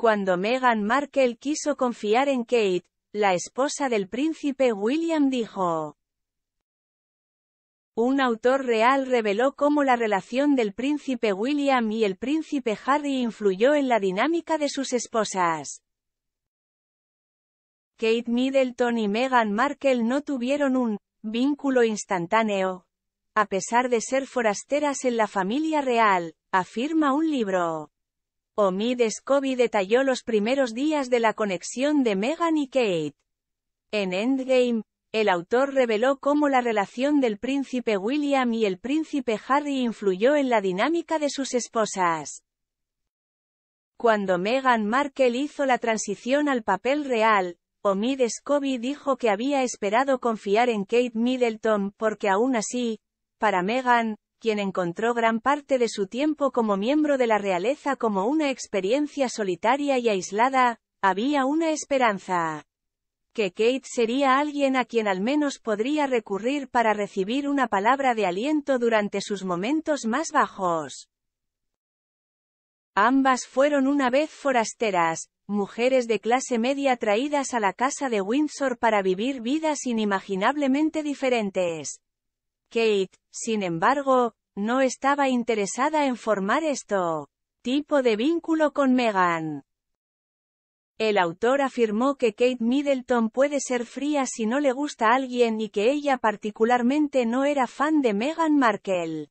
Cuando Meghan Markle quiso confiar en Kate, la esposa del príncipe William dijo. Un autor real reveló cómo la relación del príncipe William y el príncipe Harry influyó en la dinámica de sus esposas. Kate Middleton y Meghan Markle no tuvieron un vínculo instantáneo, a pesar de ser forasteras en la familia real, afirma un libro. Omid Scobie detalló los primeros días de la conexión de Meghan y Kate. En Endgame, el autor reveló cómo la relación del príncipe William y el príncipe Harry influyó en la dinámica de sus esposas. Cuando Meghan Markle hizo la transición al papel real, Omid Scobie dijo que había esperado confiar en Kate Middleton porque aún así, para Meghan, quien encontró gran parte de su tiempo como miembro de la realeza como una experiencia solitaria y aislada, había una esperanza. Que Kate sería alguien a quien al menos podría recurrir para recibir una palabra de aliento durante sus momentos más bajos. Ambas fueron una vez forasteras, mujeres de clase media traídas a la casa de Windsor para vivir vidas inimaginablemente diferentes. Kate, sin embargo, no estaba interesada en formar esto tipo de vínculo con Meghan. El autor afirmó que Kate Middleton puede ser fría si no le gusta a alguien y que ella particularmente no era fan de Meghan Markle.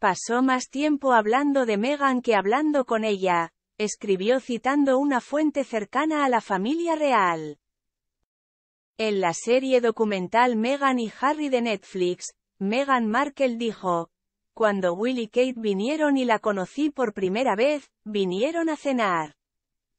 Pasó más tiempo hablando de Meghan que hablando con ella, escribió citando una fuente cercana a la familia real. En la serie documental Meghan y Harry de Netflix, Meghan Markle dijo, Cuando Will y Kate vinieron y la conocí por primera vez, vinieron a cenar.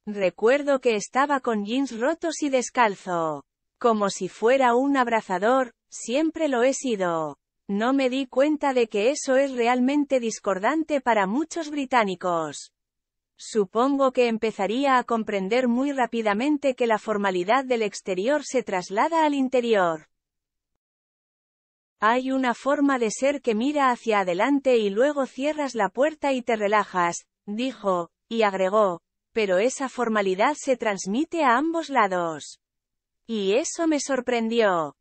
Recuerdo que estaba con jeans rotos y descalzo. Como si fuera un abrazador, siempre lo he sido. No me di cuenta de que eso es realmente discordante para muchos británicos. Supongo que empezaría a comprender muy rápidamente que la formalidad del exterior se traslada al interior. Hay una forma de ser que mira hacia adelante y luego cierras la puerta y te relajas, dijo, y agregó, pero esa formalidad se transmite a ambos lados. Y eso me sorprendió.